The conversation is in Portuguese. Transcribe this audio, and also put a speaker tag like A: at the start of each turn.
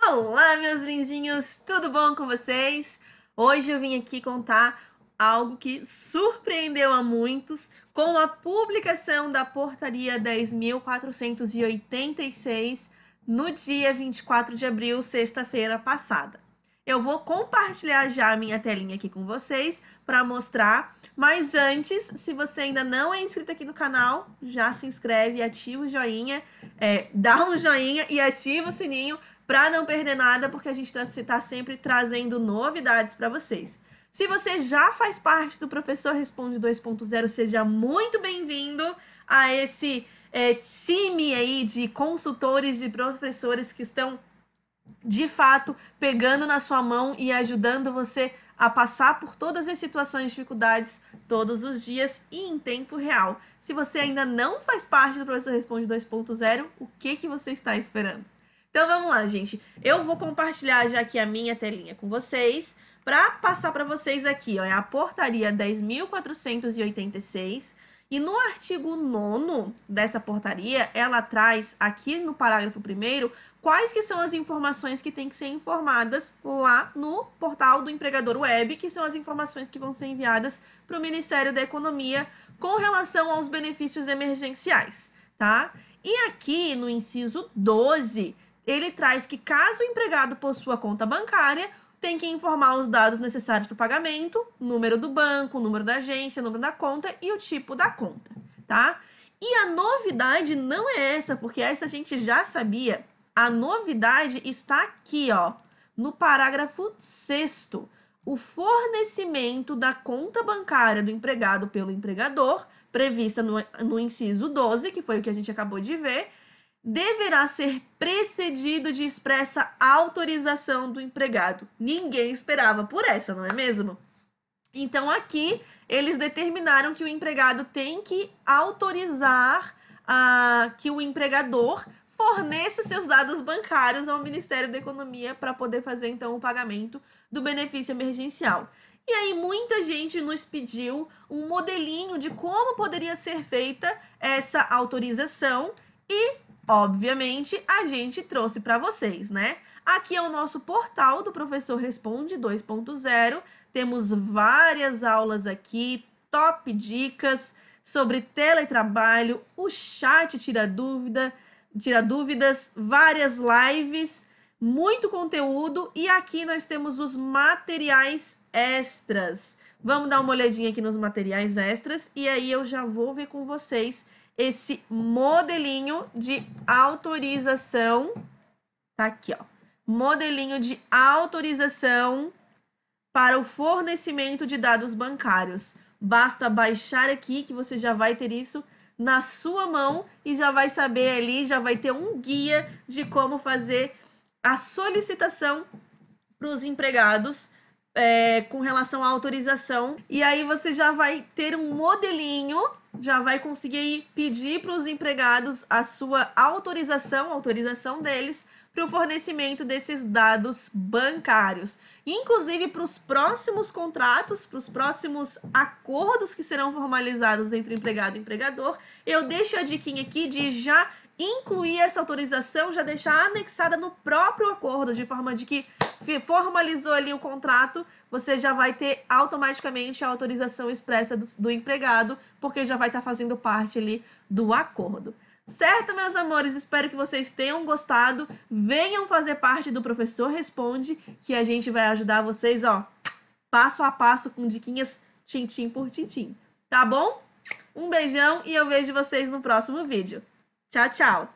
A: Olá, meus lindinhos, tudo bom com vocês? Hoje eu vim aqui contar algo que surpreendeu a muitos com a publicação da Portaria 10.486 no dia 24 de abril, sexta-feira passada. Eu vou compartilhar já a minha telinha aqui com vocês para mostrar. Mas antes, se você ainda não é inscrito aqui no canal, já se inscreve, ativa o joinha, é, dá um joinha e ativa o sininho para não perder nada, porque a gente está tá sempre trazendo novidades para vocês. Se você já faz parte do Professor Responde 2.0, seja muito bem-vindo a esse é, time aí de consultores, de professores que estão de fato pegando na sua mão e ajudando você a passar por todas as situações e dificuldades todos os dias e em tempo real. Se você ainda não faz parte do Professor Responde 2.0, o que, que você está esperando? Então vamos lá, gente. Eu vou compartilhar já aqui a minha telinha com vocês para passar para vocês aqui, ó, é a portaria 10.486 e no artigo 9 dessa portaria, ela traz aqui no parágrafo 1 quais que são as informações que têm que ser informadas lá no portal do empregador web, que são as informações que vão ser enviadas para o Ministério da Economia com relação aos benefícios emergenciais, tá? E aqui no inciso 12, ele traz que caso o empregado possua conta bancária, tem que informar os dados necessários para o pagamento, número do banco, número da agência, número da conta e o tipo da conta, tá? E a novidade não é essa, porque essa a gente já sabia. A novidade está aqui, ó, no parágrafo sexto, o fornecimento da conta bancária do empregado pelo empregador, prevista no, no inciso 12, que foi o que a gente acabou de ver, deverá ser precedido de expressa autorização do empregado. Ninguém esperava por essa, não é mesmo? Então aqui eles determinaram que o empregado tem que autorizar a ah, que o empregador forneça seus dados bancários ao Ministério da Economia para poder fazer então o pagamento do benefício emergencial. E aí muita gente nos pediu um modelinho de como poderia ser feita essa autorização e Obviamente, a gente trouxe para vocês, né? Aqui é o nosso portal do Professor Responde 2.0. Temos várias aulas aqui, top dicas sobre teletrabalho, o chat tira dúvida, tira dúvidas, várias lives, muito conteúdo e aqui nós temos os materiais extras. Vamos dar uma olhadinha aqui nos materiais extras e aí eu já vou ver com vocês esse modelinho de autorização, tá aqui, ó. Modelinho de autorização para o fornecimento de dados bancários. Basta baixar aqui que você já vai ter isso na sua mão e já vai saber ali, já vai ter um guia de como fazer a solicitação para os empregados é, com relação à autorização. E aí você já vai ter um modelinho já vai conseguir pedir para os empregados a sua autorização, autorização deles, para o fornecimento desses dados bancários. Inclusive para os próximos contratos, para os próximos acordos que serão formalizados entre empregado e empregador, eu deixo a diquinha aqui de já incluir essa autorização, já deixar anexada no próprio acordo, de forma de que formalizou ali o contrato, você já vai ter automaticamente a autorização expressa do, do empregado, porque já vai estar tá fazendo parte ali do acordo. Certo, meus amores? Espero que vocês tenham gostado. Venham fazer parte do Professor Responde, que a gente vai ajudar vocês, ó, passo a passo com diquinhas tintim por tintim. Tá bom? Um beijão e eu vejo vocês no próximo vídeo. Tchau, tchau!